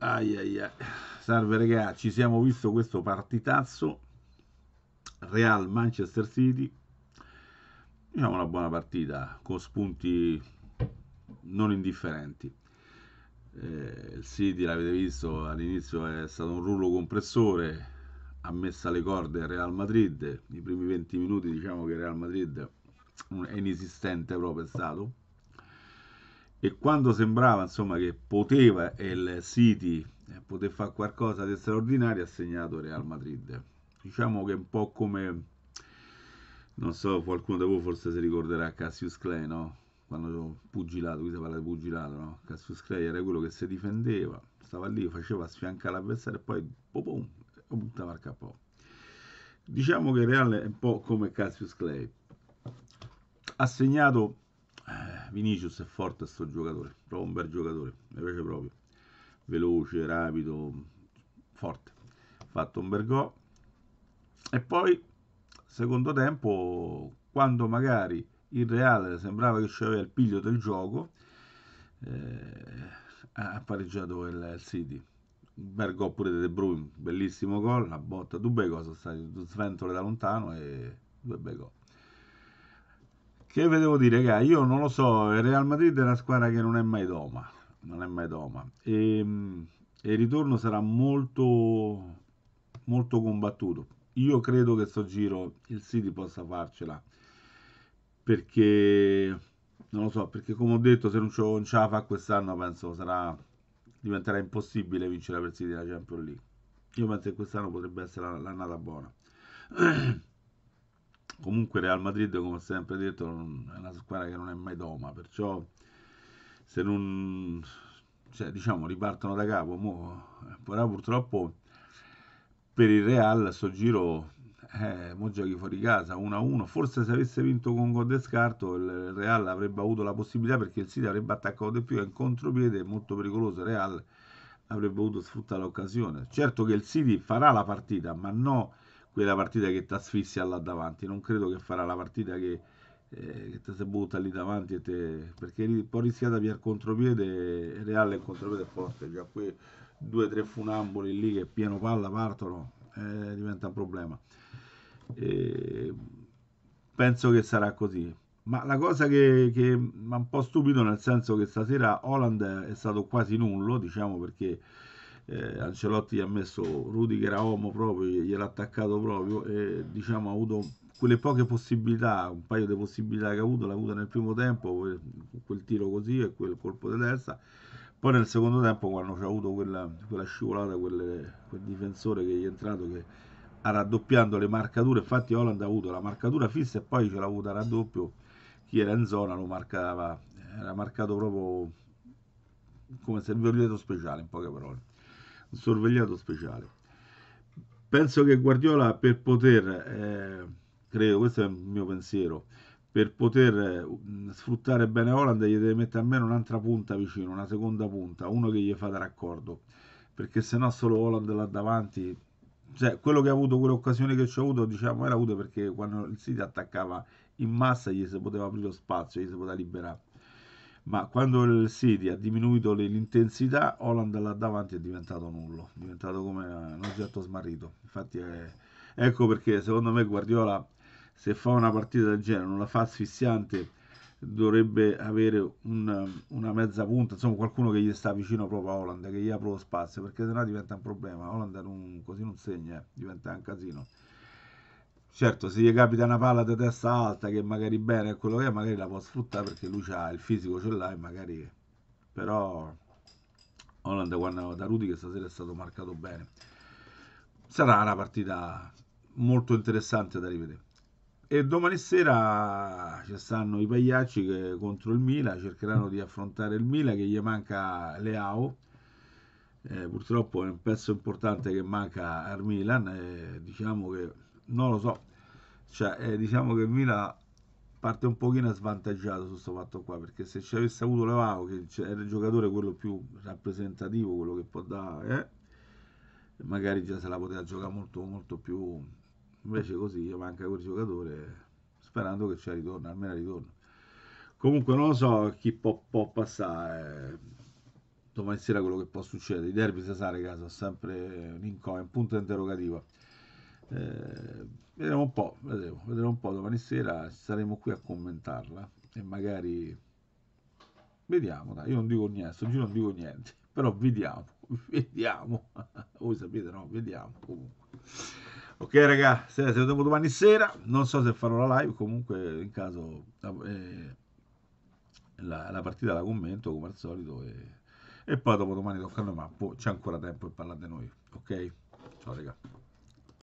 Ai, ai, ai. Salve ragazzi, ci siamo visto questo partitazzo Real Manchester City. Diciamo una buona partita con spunti non indifferenti. Eh, il City l'avete visto all'inizio è stato un rullo compressore, ha messo le corde al Real Madrid. I primi 20 minuti diciamo che Real Madrid è inesistente proprio è stato e quando sembrava insomma, che poteva il City eh, poter fare qualcosa di straordinario ha segnato Real Madrid diciamo che è un po' come non so qualcuno di voi forse si ricorderà Cassius Clay no? quando pugilato qui si parla di pugilato no? Cassius Clay era quello che si difendeva stava lì faceva sfiancare l'avversario e poi boom, buttava al capo diciamo che Real è un po' come Cassius Clay ha segnato Vinicius è forte sto giocatore, proprio un bel giocatore, mi piace proprio, veloce, rapido, forte, ha fatto un bel gol. E poi, secondo tempo, quando magari il Reale sembrava che ci aveva il piglio del gioco, eh, ha pareggiato il, il City. Un bel gol pure di De Bruyne, bellissimo gol, la botta, due bei gol sono stati, due sventole da lontano e due bei gol. Che vi devo dire, raga, io non lo so, il Real Madrid è una squadra che non è mai doma, non è mai doma. E, e il ritorno sarà molto, molto combattuto. Io credo che sto giro il City possa farcela, perché, non lo so, perché come ho detto, se non ce, non ce la fa quest'anno penso sarà, diventerà impossibile vincere per City la Champions League. Io penso che quest'anno potrebbe essere l'annata buona. comunque Real Madrid come ho sempre detto è una squadra che non è mai doma perciò se non cioè, diciamo ripartono da capo mo, però purtroppo per il Real sto giro eh, mo giochi fuori casa 1-1 forse se avesse vinto con gol di scarto il Real avrebbe avuto la possibilità perché il City avrebbe attaccato di più è in contropiede molto pericoloso il Real avrebbe dovuto sfruttare l'occasione certo che il City farà la partita ma no quella partita che ti asfissia là davanti. Non credo che farà la partita che, eh, che te si butta lì davanti e te, perché poi rischiata via il contropiede. Reale il contropiede è forte. Già qui due o tre funamboli lì che pieno palla partono, eh, diventa un problema. E penso che sarà così. Ma la cosa che, che mi ha un po' stupito nel senso che stasera Holland è stato quasi nullo, diciamo perché eh, Ancelotti ha messo Rudy che era uomo proprio, gliel'ha attaccato proprio e diciamo ha avuto quelle poche possibilità, un paio di possibilità che ha avuto, l'ha avuta nel primo tempo, quel tiro così e quel colpo di testa, poi nel secondo tempo quando c'è avuto quella, quella scivolata, quelle, quel difensore che gli è entrato che ha raddoppiato le marcature, infatti Holland ha avuto la marcatura fissa e poi ce l'ha avuta a raddoppio, chi era in zona lo marcava, era marcato proprio come servizio speciale in poche parole sorvegliato speciale. Penso che Guardiola per poter, eh, credo, questo è il mio pensiero, per poter eh, sfruttare bene Holland gli deve mettere almeno un'altra punta vicino, una seconda punta, uno che gli fa da raccordo, perché se no solo Holland là davanti, cioè quello che ha avuto, quell'occasione che ci ha avuto, diciamo, era avuto perché quando il City attaccava in massa gli si poteva aprire lo spazio, gli si poteva liberare ma quando il City ha diminuito l'intensità Holland là davanti è diventato nullo, è diventato come un oggetto smarrito. Infatti è... ecco perché secondo me Guardiola se fa una partita del genere, non la fa asfissiante, dovrebbe avere un, una mezza punta, insomma qualcuno che gli sta vicino proprio a Holland, che gli apre lo spazio, perché sennò diventa un problema. Holland non, così non segna, eh, diventa un casino. Certo, se gli capita una palla da testa alta che magari bene è quello che è, magari la può sfruttare perché lui ha il fisico ce l'ha e magari... Però Holland guarda da Rudy che stasera è stato marcato bene. Sarà una partita molto interessante da rivedere. E domani sera ci stanno i pagliacci che contro il Mila cercheranno di affrontare il Mila che gli manca Leao. Eh, purtroppo è un pezzo importante che manca al Milan. Eh, diciamo che non lo so, cioè, eh, diciamo che Mila parte un pochino svantaggiato su questo fatto qua perché se ci avesse avuto Levao che era il giocatore quello più rappresentativo quello che può dare eh, magari già se la poteva giocare molto molto più invece così manca quel giocatore sperando che ci ritorna almeno ritorno comunque non lo so chi può, può passare domani eh. sera quello che può succedere i derby sa Cesare caso sempre un, un punto interrogativo eh, vedremo un po', vedremo, vedremo un po', domani sera saremo qui a commentarla e magari vediamo, dai, io non dico niente, sto giro non dico niente, però vediamo, vediamo, voi sapete no, vediamo comunque. Ok raga, se vediamo domani sera, non so se farò la live, comunque in caso eh, la, la, partita la commento come al solito e, e poi dopo domani toccando ma boh, c'è ancora tempo per parlare di noi, ok? Ciao raga.